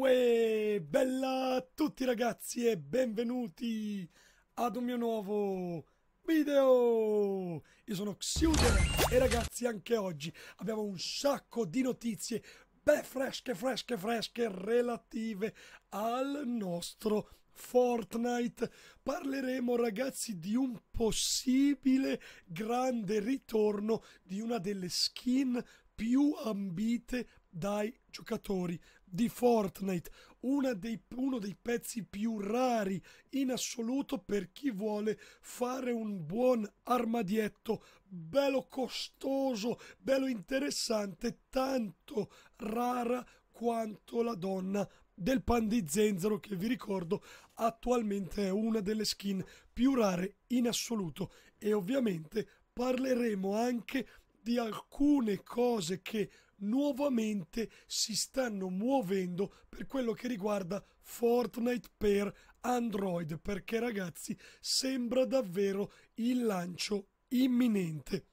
Uè, bella a tutti ragazzi e benvenuti ad un mio nuovo video! Io sono Xiuder e ragazzi anche oggi abbiamo un sacco di notizie beh fresche fresche fresche relative al nostro Fortnite. Parleremo ragazzi di un possibile grande ritorno di una delle skin più ambite dai giocatori di Fortnite, dei, uno dei pezzi più rari in assoluto per chi vuole fare un buon armadietto, bello costoso, bello interessante, tanto rara quanto la donna del pan di zenzero che vi ricordo attualmente è una delle skin più rare in assoluto e ovviamente parleremo anche di alcune cose che nuovamente si stanno muovendo per quello che riguarda Fortnite per Android, perché ragazzi sembra davvero il lancio imminente.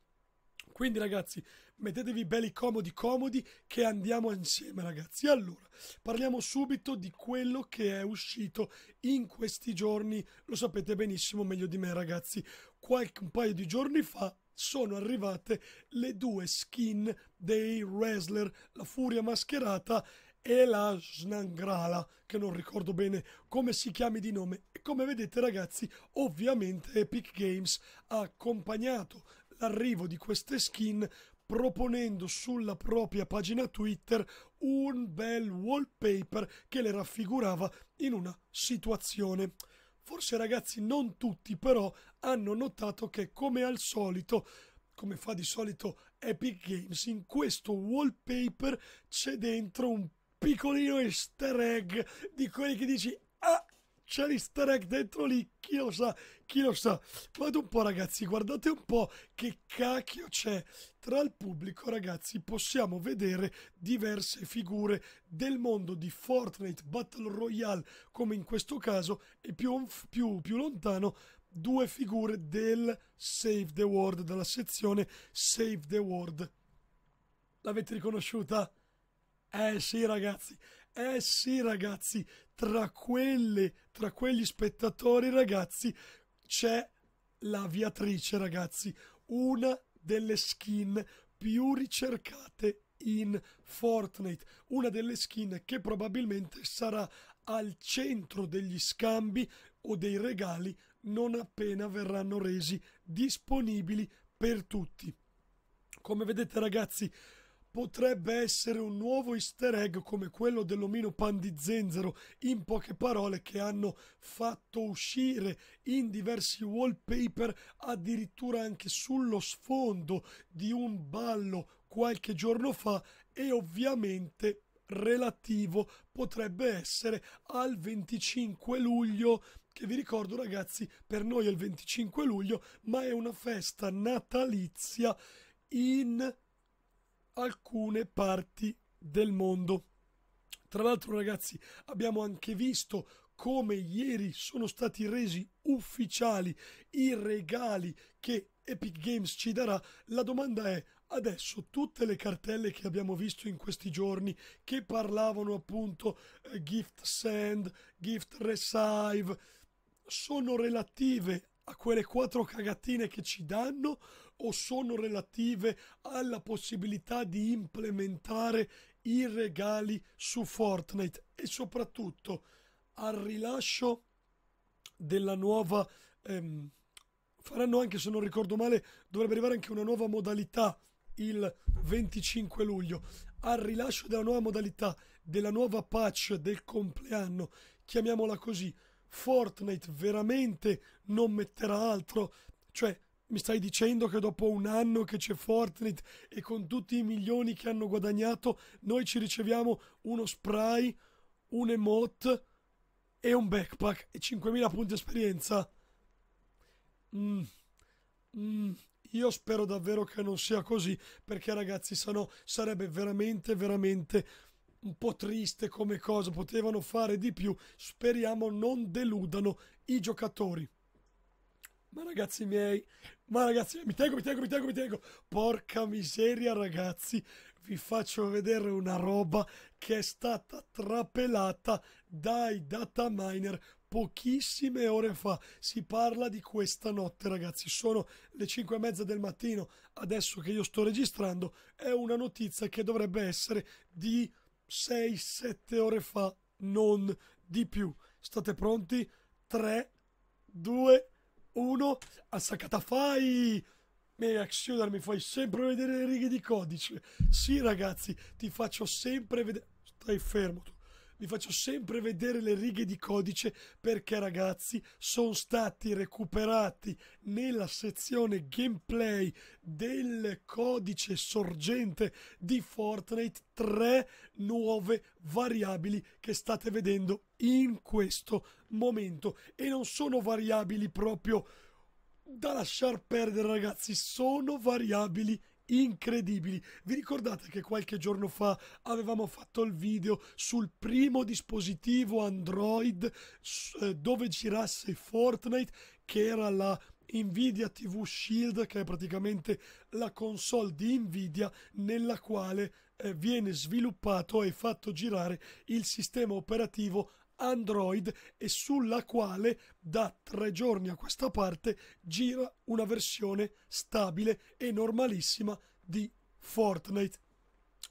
Quindi ragazzi, mettetevi belli comodi comodi che andiamo insieme ragazzi. Allora, parliamo subito di quello che è uscito in questi giorni, lo sapete benissimo meglio di me ragazzi. Qualche un paio di giorni fa sono arrivate le due skin dei wrestler, la furia mascherata e la Snangrala, che non ricordo bene come si chiami di nome. E come vedete ragazzi, ovviamente Epic Games ha accompagnato l'arrivo di queste skin proponendo sulla propria pagina Twitter un bel wallpaper che le raffigurava in una situazione. Forse ragazzi non tutti però hanno notato che come al solito come fa di solito Epic Games, in questo wallpaper c'è dentro un piccolino easter egg di quelli che dici c'è l'easter egg dentro lì, chi lo sa, chi lo sa. Guardate un po' ragazzi, guardate un po' che cacchio c'è tra il pubblico ragazzi, possiamo vedere diverse figure del mondo di Fortnite Battle Royale, come in questo caso, e più, più, più lontano due figure del Save the World, dalla sezione Save the World. L'avete riconosciuta? Eh sì ragazzi, eh sì ragazzi, tra, quelle, tra quegli spettatori ragazzi c'è la viatrice ragazzi, una delle skin più ricercate in Fortnite, una delle skin che probabilmente sarà al centro degli scambi o dei regali non appena verranno resi disponibili per tutti. Come vedete ragazzi, potrebbe essere un nuovo easter egg come quello dell'omino pan di zenzero, in poche parole, che hanno fatto uscire in diversi wallpaper, addirittura anche sullo sfondo di un ballo qualche giorno fa e ovviamente relativo potrebbe essere al 25 luglio che vi ricordo ragazzi per noi è il 25 luglio ma è una festa natalizia in alcune parti del mondo. Tra l'altro ragazzi abbiamo anche visto come ieri sono stati resi ufficiali i regali che Epic Games ci darà. La domanda è adesso tutte le cartelle che abbiamo visto in questi giorni che parlavano appunto eh, gift send, gift recive sono relative a quelle quattro cagatine che ci danno o sono relative alla possibilità di implementare i regali su Fortnite e soprattutto al rilascio della nuova ehm, faranno anche se non ricordo male dovrebbe arrivare anche una nuova modalità il 25 luglio al rilascio della nuova modalità della nuova patch del compleanno chiamiamola così Fortnite veramente non metterà altro? Cioè, mi stai dicendo che dopo un anno che c'è Fortnite e con tutti i milioni che hanno guadagnato, noi ci riceviamo uno spray, un emote e un backpack e 5.000 punti esperienza? Mm. Mm. Io spero davvero che non sia così, perché ragazzi, se no sarebbe veramente, veramente un po' triste come cosa, potevano fare di più, speriamo non deludano i giocatori. Ma ragazzi miei, ma ragazzi, mi tengo, mi tengo, mi tengo, mi tengo. Porca miseria, ragazzi, vi faccio vedere una roba che è stata trapelata dai data miner pochissime ore fa. Si parla di questa notte, ragazzi. Sono le 5 e mezza del mattino, adesso che io sto registrando. È una notizia che dovrebbe essere di 6-7 ore fa, non di più. State pronti? 3, 2, 1, assaccatafai! Meaxionar mi fai sempre vedere le righe di codice. Sì, ragazzi, ti faccio sempre vedere. Stai fermo tu vi faccio sempre vedere le righe di codice perché ragazzi sono stati recuperati nella sezione gameplay del codice sorgente di Fortnite tre nuove variabili che state vedendo in questo momento e non sono variabili proprio da lasciar perdere ragazzi sono variabili incredibili. Vi ricordate che qualche giorno fa avevamo fatto il video sul primo dispositivo Android eh, dove girasse Fortnite, che era la Nvidia TV Shield, che è praticamente la console di Nvidia nella quale eh, viene sviluppato e fatto girare il sistema operativo Android e sulla quale da tre giorni a questa parte gira una versione stabile e normalissima di Fortnite.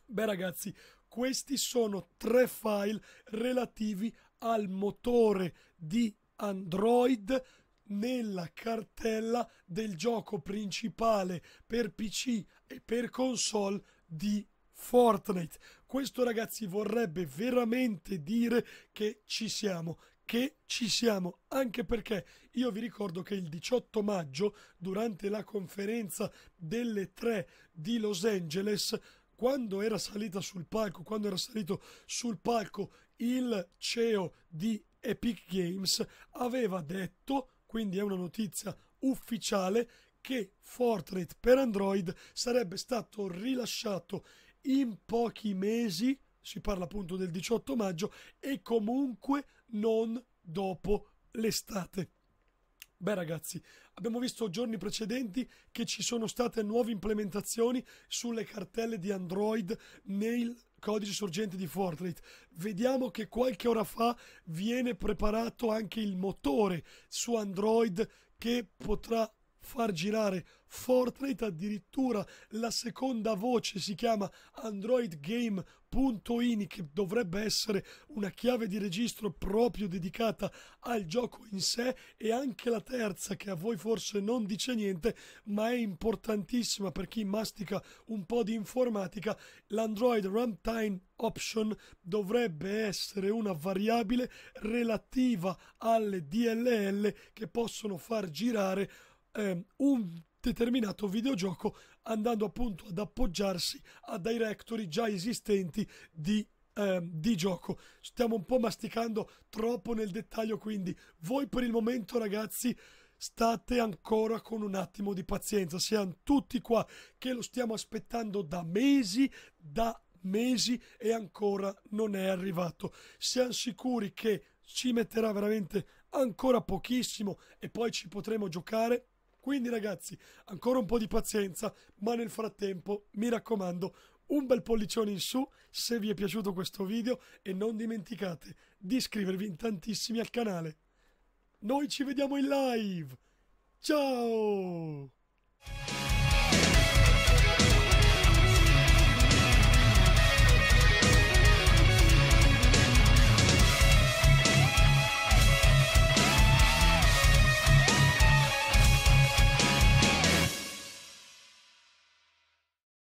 Beh ragazzi, questi sono tre file relativi al motore di Android nella cartella del gioco principale per PC e per console di Fortnite. Questo ragazzi vorrebbe veramente dire che ci siamo, che ci siamo, anche perché io vi ricordo che il 18 maggio, durante la conferenza delle 3 di Los Angeles, quando era salita sul palco, quando era salito sul palco il CEO di Epic Games, aveva detto, quindi è una notizia ufficiale, che Fortnite per Android sarebbe stato rilasciato in pochi mesi, si parla appunto del 18 maggio, e comunque non dopo l'estate. Beh ragazzi, abbiamo visto giorni precedenti che ci sono state nuove implementazioni sulle cartelle di Android nel codice sorgente di Fortnite. Vediamo che qualche ora fa viene preparato anche il motore su Android che potrà far girare Fortnite addirittura la seconda voce si chiama androidgame.ini che dovrebbe essere una chiave di registro proprio dedicata al gioco in sé e anche la terza che a voi forse non dice niente ma è importantissima per chi mastica un po' di informatica l'android runtime option dovrebbe essere una variabile relativa alle DLL che possono far girare eh, un determinato videogioco andando appunto ad appoggiarsi a directory già esistenti di ehm, di gioco. Stiamo un po' masticando troppo nel dettaglio, quindi voi per il momento ragazzi state ancora con un attimo di pazienza. Siamo tutti qua che lo stiamo aspettando da mesi, da mesi e ancora non è arrivato. Siamo sicuri che ci metterà veramente ancora pochissimo e poi ci potremo giocare quindi ragazzi, ancora un po' di pazienza, ma nel frattempo, mi raccomando, un bel pollicione in su se vi è piaciuto questo video e non dimenticate di iscrivervi in tantissimi al canale. Noi ci vediamo in live! Ciao!